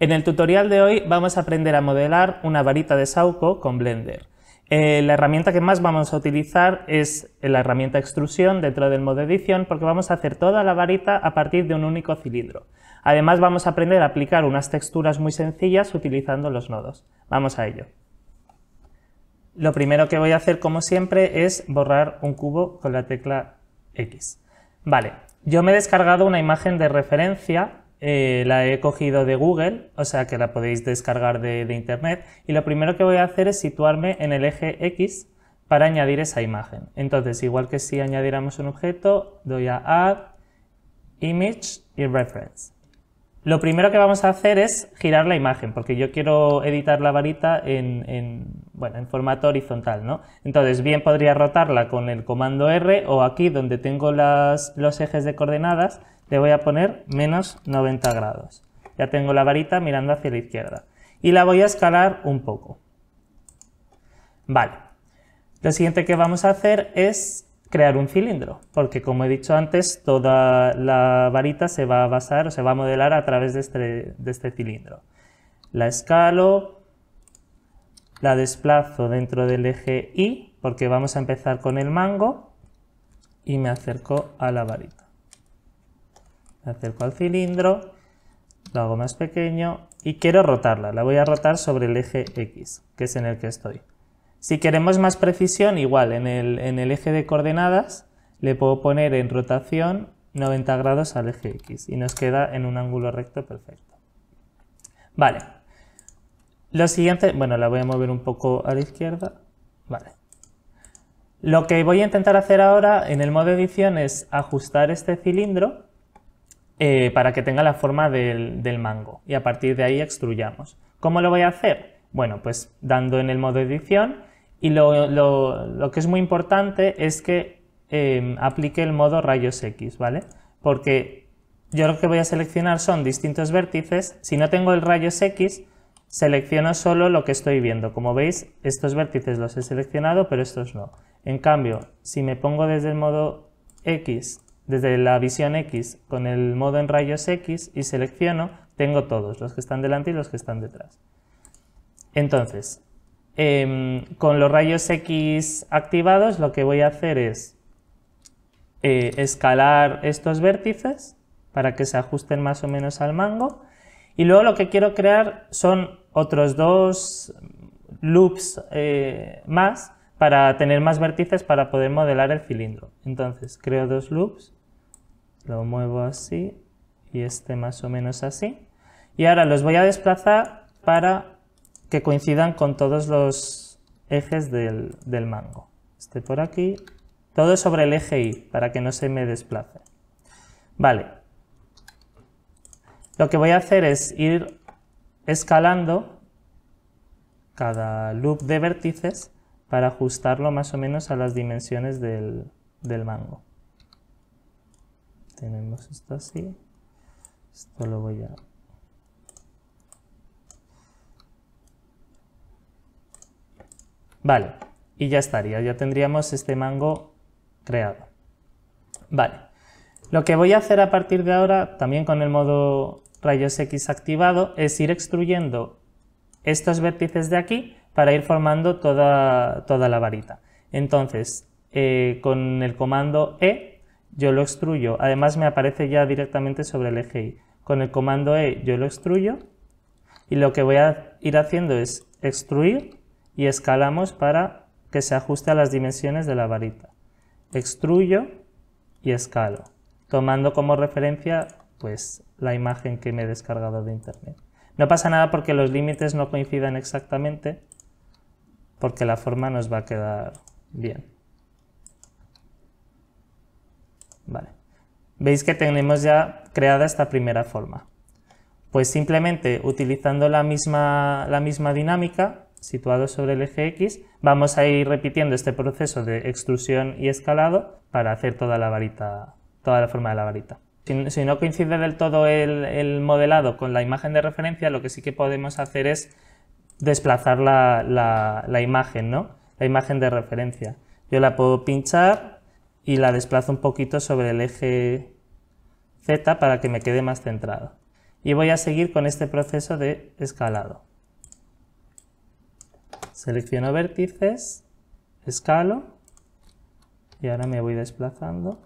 En el tutorial de hoy vamos a aprender a modelar una varita de Sauco con Blender. Eh, la herramienta que más vamos a utilizar es la herramienta extrusión dentro del modo edición porque vamos a hacer toda la varita a partir de un único cilindro. Además vamos a aprender a aplicar unas texturas muy sencillas utilizando los nodos. Vamos a ello. Lo primero que voy a hacer como siempre es borrar un cubo con la tecla X. Vale, yo me he descargado una imagen de referencia eh, la he cogido de Google, o sea que la podéis descargar de, de, internet. Y lo primero que voy a hacer es situarme en el eje X para añadir esa imagen. Entonces, igual que si añadiéramos un objeto, doy a Add, Image y Reference. Lo primero que vamos a hacer es girar la imagen, porque yo quiero editar la varita en, formato horizontal, ¿no? Entonces, bien podría rotarla con el comando R o aquí donde tengo las, los ejes de coordenadas, le voy a poner menos 90 grados. Ya tengo la varita mirando hacia la izquierda. Y la voy a escalar un poco. Vale. Lo siguiente que vamos a hacer es crear un cilindro, porque como he dicho antes, toda la varita se va a basar o se va a modelar a través de este, este cilindro. La escalo, la desplazo dentro del eje Y, porque vamos a empezar con el mango, y me acerco a la varita. Me acerco al cilindro, lo hago más pequeño, y quiero rotarla, la voy a rotar sobre el eje X, que es en el que estoy. Si queremos más precisión, igual, en el, eje de coordenadas le puedo poner en rotación 90 grados al eje X y nos queda en un ángulo recto perfecto. Vale. Lo siguiente, bueno, la voy a mover un poco a la izquierda. Vale. Lo que voy a intentar hacer ahora en el modo edición es ajustar este cilindro eh, para que tenga la forma del, del mango y a partir de ahí extruyamos. ¿Cómo lo voy a hacer? Bueno, pues dando en el modo edición y lo, que es muy importante es que em, aplique el modo rayos X, ¿vale? Porque yo lo que voy a seleccionar son distintos vértices. Si no tengo el rayos X, selecciono solo lo que estoy viendo. Como veis, estos vértices los he seleccionado, pero estos no. En cambio, si me pongo desde el modo X, desde la visión X, con el modo en rayos X y selecciono, tengo todos, los que están delante y los que están detrás. Entonces, Em, con los rayos X activados lo que voy a hacer es eh, escalar estos vértices para que se ajusten más o menos al mango y luego lo que quiero crear son otros dos loops eh, más para tener más vértices para poder modelar el cilindro. Entonces creo dos loops, lo muevo así y este más o menos así y ahora los voy a desplazar para que coincidan con todos los ejes del, mango. Este por aquí, todo sobre el eje Y para que no se me desplace. Vale. Lo que voy a hacer es ir escalando cada loop de vértices para ajustarlo más o menos a las dimensiones del, del mango. Tenemos esto así. Esto lo voy a Vale, y ya estaría, ya tendríamos este mango creado. Vale, lo que voy a hacer a partir de ahora, también con el modo rayos X activado, es ir extruyendo estos vértices de aquí para ir formando toda, toda la varita. Entonces, eh, con el comando E yo lo extruyo, además me aparece ya directamente sobre el eje Y. Con el comando E yo lo extruyo y lo que voy a ir haciendo es extruir y escalamos para que se ajuste a las dimensiones de la varita. Extruyo y escalo, tomando como referencia pues, la imagen que me he descargado de internet. No pasa nada porque los límites no coincidan exactamente, porque la forma nos va a quedar bien. Vale. Veis que tenemos ya creada esta primera forma. Pues simplemente utilizando la misma, la misma dinámica situado sobre el eje X. Vamos a ir repitiendo este proceso de extrusión y escalado para hacer toda la varita, toda la forma de la varita. Si, no coincide del todo el, modelado con la imagen de referencia, lo que sí que podemos hacer es desplazar la, la imagen, ¿no? La imagen de referencia. Yo la puedo pinchar y la desplazo un poquito sobre el eje Z para que me quede más centrado. Y voy a seguir con este proceso de escalado. Selecciono vértices, escalo y ahora me voy desplazando.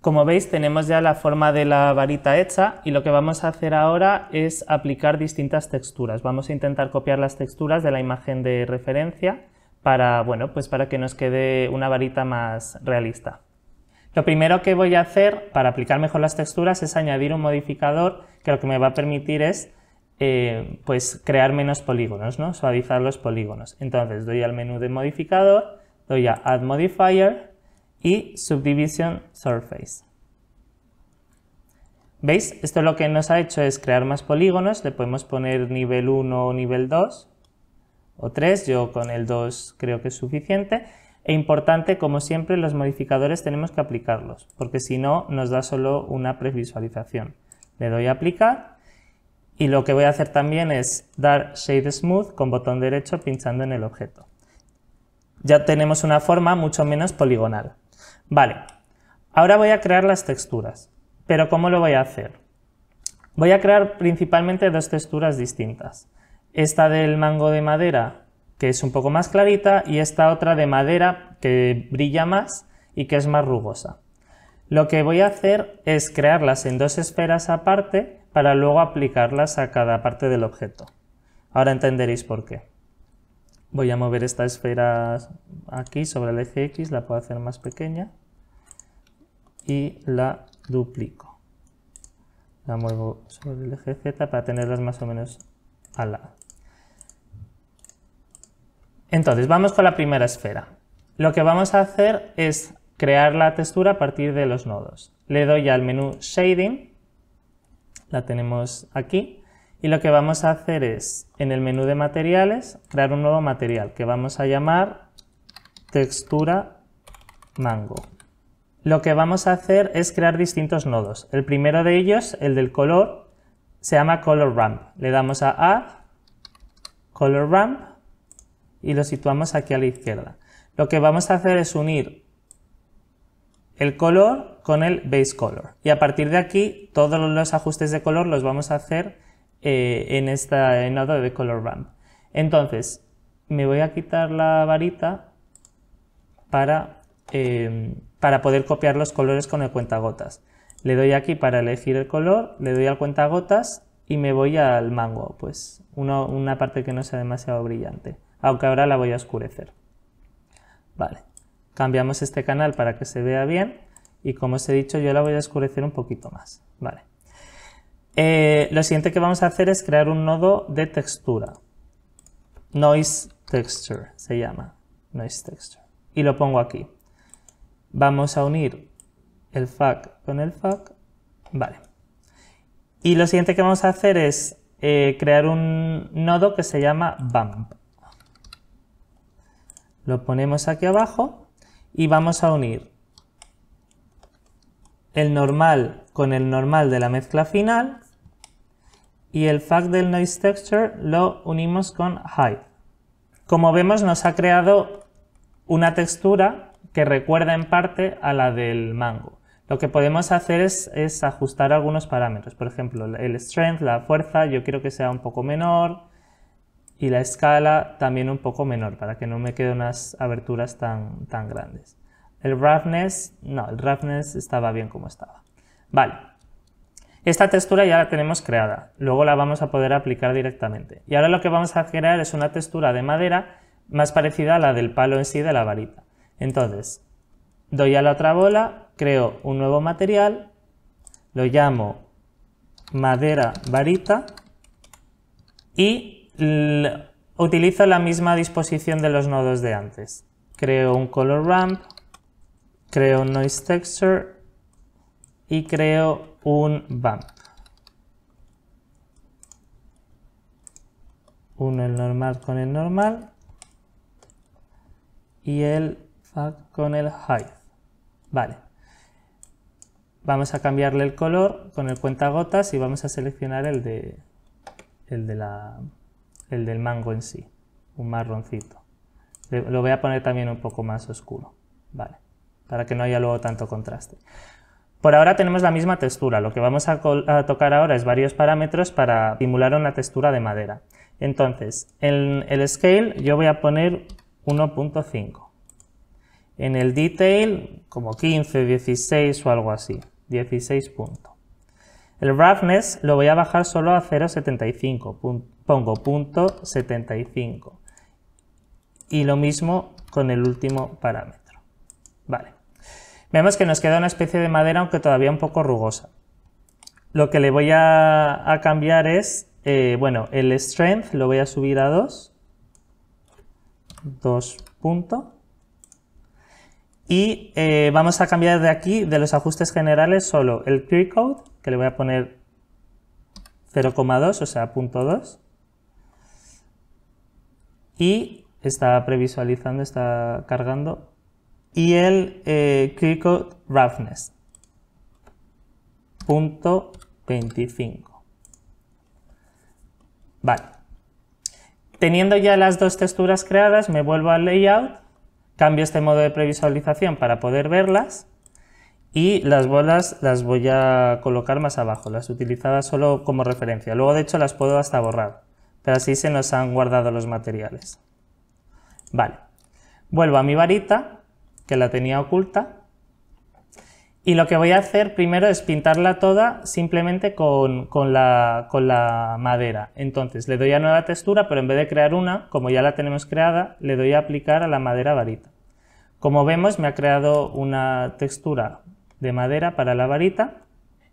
Como veis tenemos ya la forma de la varita hecha y lo que vamos a hacer ahora es aplicar distintas texturas. Vamos a intentar copiar las texturas de la imagen de referencia para, bueno, pues para que nos quede una varita más realista. Lo primero que voy a hacer para aplicar mejor las texturas es añadir un modificador que lo que me va a permitir es eh, pues crear menos polígonos, ¿no? suavizar los polígonos. Entonces doy al menú de modificador, doy a Add Modifier y Subdivision Surface. ¿Veis? Esto lo que nos ha hecho es crear más polígonos, le podemos poner nivel 1 o nivel 2 o 3, yo con el 2 creo que es suficiente. E importante, como siempre, los modificadores tenemos que aplicarlos, porque si no nos da solo una previsualización. Le doy a aplicar y lo que voy a hacer también es dar Shade Smooth con botón derecho pinchando en el objeto. Ya tenemos una forma mucho menos poligonal. Vale, ahora voy a crear las texturas, pero ¿cómo lo voy a hacer? Voy a crear principalmente dos texturas distintas. Esta del mango de madera, que es un poco más clarita, y esta otra de madera que brilla más y que es más rugosa. Lo que voy a hacer es crearlas en dos esferas aparte para luego aplicarlas a cada parte del objeto. Ahora entenderéis por qué. Voy a mover esta esfera aquí sobre el eje X la puedo hacer más pequeña y la duplico. La muevo sobre el eje Z para tenerlas más o menos al lado. Entonces, vamos con la primera esfera. Lo que vamos a hacer es crear la textura a partir de los nodos. Le doy al menú Shading, la tenemos aquí, y lo que vamos a hacer es, en el menú de materiales, crear un nuevo material que vamos a llamar textura mango. Lo que vamos a hacer es crear distintos nodos. El primero de ellos, el del color, se llama color ramp. Le damos a add, color ramp y lo situamos aquí a la izquierda. Lo que vamos a hacer es unir el color con el base color y a partir de aquí todos los ajustes de color los vamos a hacer eh, en este nodo de color ramp. Entonces, me voy a quitar la varita para, em, para poder copiar los colores con el cuentagotas. Le doy aquí para elegir el color, le doy al cuentagotas y me voy al mango, pues una parte que no sea demasiado brillante, aunque ahora la voy a oscurecer. Vale, cambiamos este canal para que se vea bien y como os he dicho yo la voy a oscurecer un poquito más. Vale. Eh, lo siguiente que vamos a hacer es crear un nodo de textura. Noise Texture se llama. Noise Texture y lo pongo aquí. Vamos a unir el fac con el fac, vale. Y lo siguiente que vamos a hacer es eh, crear un nodo que se llama bump. Lo ponemos aquí abajo y vamos a unir el normal con el normal de la mezcla final y el fac del noise texture lo unimos con height Como vemos nos ha creado una textura que recuerda en parte a la del mango. Lo que podemos hacer es, ajustar algunos parámetros, por ejemplo, el strength, la fuerza, yo quiero que sea un poco menor y la escala también un poco menor para que no me queden unas aberturas tan, tan grandes. El roughness, no, el roughness estaba bien como estaba. Vale, esta textura ya la tenemos creada, luego la vamos a poder aplicar directamente. Y ahora lo que vamos a crear es una textura de madera más parecida a la del palo en sí de la varita. Entonces, doy a la otra bola, creo un nuevo material, lo llamo madera varita y utilizo la misma disposición de los nodos de antes. Creo un color ramp, creo un noise texture y creo un bump. Uno el normal con el normal y el FAC con el height. Vale. Vamos a cambiarle el color con el cuentagotas y vamos a seleccionar el de el de el del mango en sí, un marroncito. Lo voy a poner también un poco más oscuro, vale, para que no haya luego tanto contraste. Por ahora tenemos la misma textura, lo que vamos a tocar ahora es varios parámetros para simular una textura de madera. Entonces, en el scale yo voy a poner 1.5. En el detail, como 15, 16 o algo así. 16 puntos. El roughness lo voy a bajar solo a 0.75. Pongo punto .75. Y lo mismo con el último parámetro. Vale. Vemos que nos queda una especie de madera, aunque todavía un poco rugosa. Lo que le voy a, cambiar es, eh, bueno, el strength lo voy a subir a 2 dos Y eh, vamos a cambiar de aquí, de los ajustes generales, solo el clear code, que le voy a poner 0,2, o sea, punto 2. Y está previsualizando, está cargando. Y el eh, clear roughness, punto 25. Vale. Teniendo ya las dos texturas creadas, me vuelvo al layout, cambio este modo de previsualización para poder verlas y las bolas las voy a colocar más abajo, las utilizaba solo como referencia. Luego de hecho las puedo hasta borrar, pero así se nos han guardado los materiales. Vale, vuelvo a mi varita, que la tenía oculta, y lo que voy a hacer primero es pintarla toda simplemente con, la, con, la, madera. Entonces le doy a nueva textura, pero en vez de crear una, como ya la tenemos creada, le doy a aplicar a la madera varita. Como vemos me ha creado una textura de madera para la varita.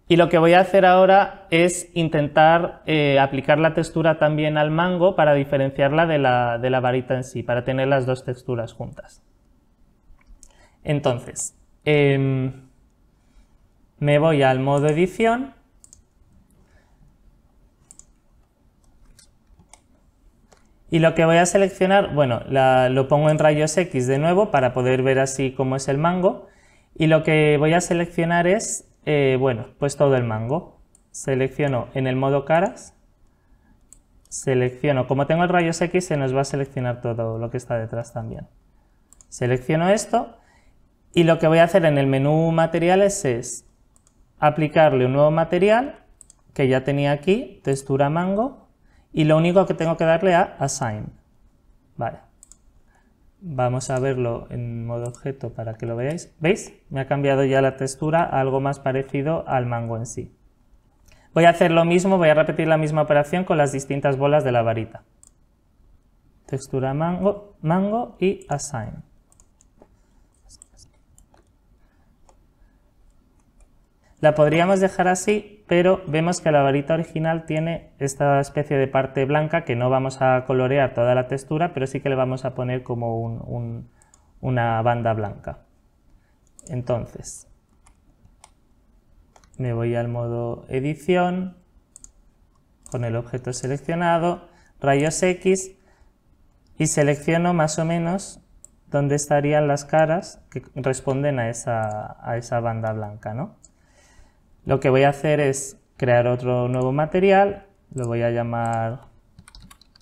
Y lo que voy a hacer ahora es intentar eh, aplicar la textura también al mango para diferenciarla de la, varita en sí, para tener las dos texturas juntas. Entonces, em, me voy al modo edición y lo que voy a seleccionar, bueno, lo pongo en rayos X de nuevo para poder ver así cómo es el mango y lo que voy a seleccionar es, eh, bueno, pues todo el mango. Selecciono en el modo caras, selecciono, como tengo el rayos X se nos va a seleccionar todo lo que está detrás también. Selecciono esto y lo que voy a hacer en el menú materiales es aplicarle un nuevo material que ya tenía aquí, textura mango, y lo único que tengo que darle a assign. Vamos a verlo en modo objeto para que lo veáis. ¿Veis? Me ha cambiado ya la textura a algo más parecido al mango en sí. Voy a hacer lo mismo, voy a repetir la misma operación con las distintas bolas de la varita. Textura mango, mango y assign. La podríamos dejar así, pero vemos que la varita original tiene esta especie de parte blanca que no vamos a colorear toda la textura, pero sí que le vamos a poner como una banda blanca. Entonces, me voy al modo edición, con el objeto seleccionado, rayos X, y selecciono más o menos dónde estarían las caras que responden a esa, a esa banda blanca, ¿no? Lo que voy a hacer es crear otro nuevo material, lo voy a llamar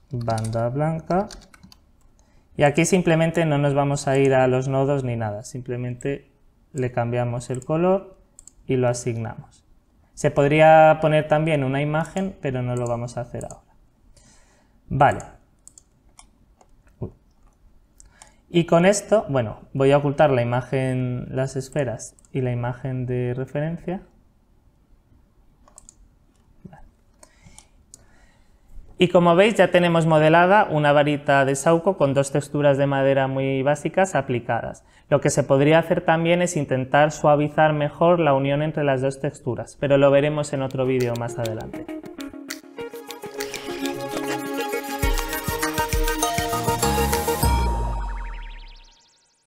banda blanca y aquí simplemente no nos vamos a ir a los nodos ni nada, simplemente le cambiamos el color y lo asignamos. Se podría poner también una imagen, pero no lo vamos a hacer ahora. Vale. Y con esto, bueno, voy a ocultar la imagen, las esferas y la imagen de referencia. Y como veis ya tenemos modelada una varita de sauco con dos texturas de madera muy básicas aplicadas. Lo que se podría hacer también es intentar suavizar mejor la unión entre las dos texturas, pero lo veremos en otro vídeo más adelante.